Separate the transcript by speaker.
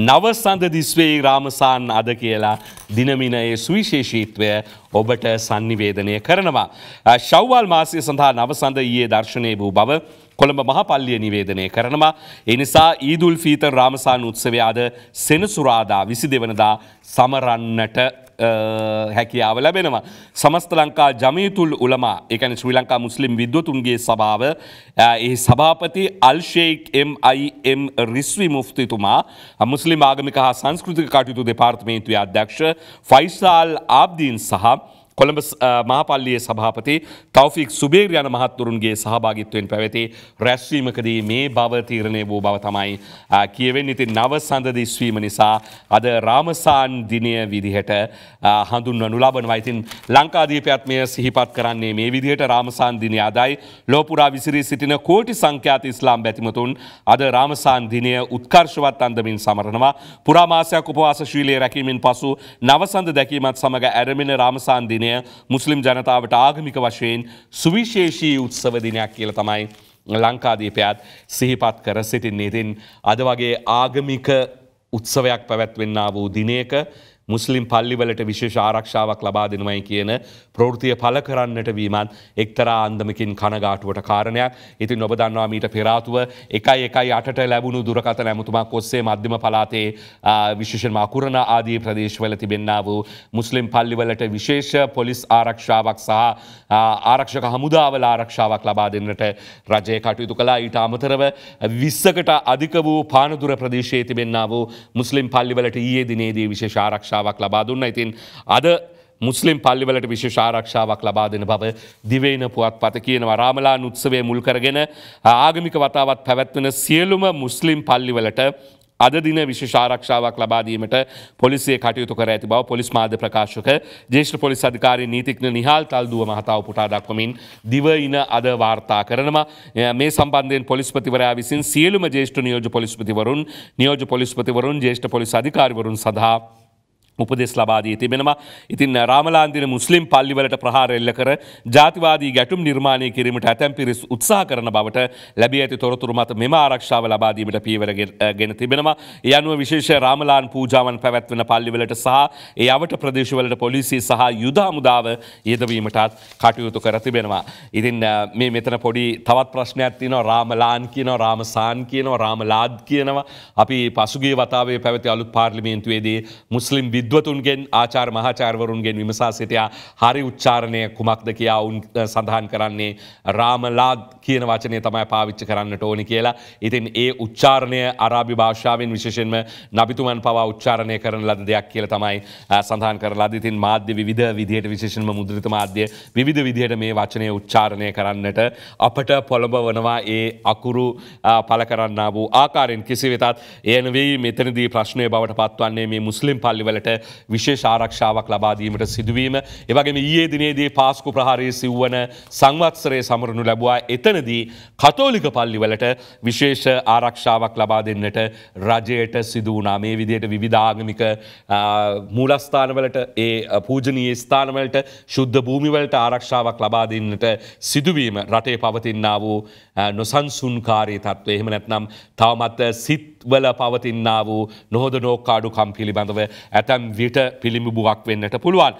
Speaker 1: නවසඳ දිස්වේ රාමසාන් අද කියලා දිනමිනයේ සුවිශේෂීත්වය ඔබට සංනිවේදනය කරනවා. ශව්වල් මාසය සඳහා නවසඳ ඊයේ දර්ශනය වූ බව කොළඹ මහපල්ලිය නිවේදනය කරනවා. එනිසා ඊදුල් ෆීතන් රාමසාන් උත්සවයාද සෙනසුරාදා විසි දෙවනදා සමරන්නට හැකියාව ලැබෙනවා. සමස්ත ලංකා ජමීතුල් උලමා එකන ශ්‍රී ලංකා මුස්ලිම් විද්වතුන්ගේ සභාව එහි සභාපති අල්ෂේක් MIM රිස්වි මුෆ්තිතුමා මුස්ලිම් ආගමික හා සංස්කෘතික කටයුතු දෙපාර්තමේන්තුවේ අධ්‍යක්ෂ ෆයිසාල් ආබ්දීන් සහ කොළඹ මහපල්ලිය සභාපති තවෆික් සුබේර් යන මහත්තුරුන්ගේ සහභාගිත්වයෙන් පැවැති රැස්වීමකදී මේ භවතීරණය වූ බව තමයි කියවෙන් ඉති නව සඳදිස්වීම නිසා අද රාමසාන් දිනය විදිහට හඳුන්ව නුලාබන වයිතින් ලංකාදීපයත්මය සිහිපත් කරන්නේ මේ විදිහට රාමසාන් දිනය අදයි ලෝපුරා විසිරී සිටින කෝටි සංඛ්‍යාත ඉස්ලාම් බැතිමතුන් අද රාමසාන් දිනය උත්කර්ශවත් අන්දමින් සමරනවා පුරාමාසයක් උපවාසශීලයේ රැකීමෙන් පසු නවසඳ දැකීමත් සමඟ ඇරමෙන රාමසාන් දිනය දිනය මුස්ලිම් ජනතාවට ආගමික වශයෙන් සුවිශේෂී උත්සවදිනයක් කියල තමයි ලංකාදීපයත් සිහිපත් කර සිටින්නේ තින් අද වගේ ආගමික උත්සවයක් පැවැත්වෙන්න වූ දිනයක මුස්ලිම් පල්ලිවලට විශේෂ ආරක්ෂාවක් ලබා දෙනවයි කියන ප්‍රෘතිය පල කරන්නට වීමත් එක්තරා අන්දමකින් කනගාටුවට කාරණයක් ඉති නොබදන්නවා මීට පෙරාතුව එකයි එකයි අට ලැබුණු දුරකත නැමුතුමක් ඔස්සේ මධ්‍යම පලාතේ විශේෂෙන් අකුරණ ආදී ප්‍රදේශවල තිබෙන්න්න වූ මුස්ලිම් පල්ලිවලට විශේෂ පොලිස් ආරක්ෂාවක් සහ ආරක්ෂක හමුදාවල ආරක්ෂාවක් ලබා දෙන්නට රජය කටයුතු කලා ඊට අමතරව විස්සකට අධික වූ පානදුර ප්‍රදේශයේ තිබෙන්න්න වූ මුස්ලිම් පල්ලිවලට ඒ දිනේදී විශේෂ ආරක්ෂ ආරක්ෂාවක් ලබා දුන්න ඉතින් අද මුස්ලිම් පල්ලිවලට විශේෂ ආරක්ෂාවක් ලබා දෙන බව දිවේන පුවත් පත කියනවා රාමලා නුත්සවේ මුල්කරගෙන ආගමික වතාවත් පැවැත්වෙන සියලුම මුස්ලිම් පල්ලිවලට අදදින විශේෂ ආරක්ෂාවක් ලබාදීමට පොලිසිය කටයුතු කර ඇති බව පොලිස් මාධ්‍ය ප්‍රකාශක ජේෂ්ඨ පොලිස් අධිකාරී නීතිඥ නිහාල් තල්දුව මහතාව පුටා දක්වමින් දිවයින අද වාර්තා කරනවා මේ සම්බන්ධයෙන් පොලිස්පතිවරයා විසින් සියලුම ජේෂ්ඨ නියෝජ පොලිස්පතිවරුන් නියෝජ පොලිස්පතිවරුන් ජේෂ්ඨ පොලිස් අධිකාරිවරුන් සඳහා උපදෙස් ලබාදී තිබෙනවා ඉතින් රාමලාන්දින මුස්ලිම් පල්ලිවලට ප්‍රහාර එල්ල කර ජාතිවාදී ගැටුම් නිර්මාණය කිරීමට ඇතැම් පිරිස් උත්සාහ කරන බවට ලැබිය ඇති තොරතුරු මත මෙම ආරක්ෂාව ලබාදීමට පීවර ගෙන තිබෙනවා යනුව විශේෂ රාමලාන් පූජාවන් පැවැත්වෙන පල්ලිවලට සහ ඒ අවට ප්‍රදේශවලට පොලිසි සහ යුදහමුදාව යෙදවීමටත් කටයුතු කර තිබෙනවා ඉතින් මේ මෙතන පොඩි තවත් ප්‍රශ්නයක් තියෙනවා රාමලාන් කියනවා රාමසාන් කියනවා රාමලාද් කියනවා අපි පසුගිය වතාවේ පැවති අලුත් පාර්ලිමේන්තුවේදී මුස්ලිම් විද්වතුන්ගෙන් ආචාර් මහාචාර්වරුන්ගෙන් විමසා සිටයා හරි උච්චාරණය කුමක්ද කියා උන් සඳහන් කරන්නේ රාමලාද කියන වචනය තමයි පාවිච්ච කරන්නට ඕනි කියලා. ඉතින් ඒ උච්චාරණය අරාභි භාෂාවෙන් විශේෂෙන්ම නබිතුමන් පවා උච්චාරණය කරන ලද දෙයක් කියල තමයි සඳහන් කරලා ඉතින් මාධ්‍ය විධ විදියට විශේෂෙන්ම මුද්‍රිත මාධ්‍ය විධ විදිහයට මේ වචනය උච්චාරණය කරන්නට අපට පොළඹ වනවා ඒ අකුරු පල කරන්න වූ ආකාරෙන් කිසි වෙතත් එයනවී මෙතනදී ප්‍රශ්නය බවට පත්වන්නේ මේ මුස්ලිම් පල්ලිවලට විශේෂ ආරක්ෂාවක් ලබාදීමට සිදුවීම. එවගේම ඒ දිනේදී පාස්කු ප්‍රහාරයේ සිව්වන සංවත්සරය සමරනු ලැබවා එතනදී කතෝලික පල්ලිවලට විශේෂ ආරක්ෂාවක් ලබා දෙන්නට රජයට සිදුවනා මේ විදියට විවිධාගමික මූලස්ථානවලට ඒ පූජනයේ ස්ථානවලට ශුද්ධ භූමිවලට ආරක්ෂාවක් ලබා දෙන්නට සිදුවීම රටේ පවතින්න වූ නොසන්සුන්කාරී තත්ත්වය එහෙම නැත්නම් තවමත් සිත්වල පවතින්න වූ නොහොද නෝකාඩුකම් පිළිබඳව ඇතැම් ඇතැම් විට පිළිමි බුවක් වෙන්නට පුළුවන්.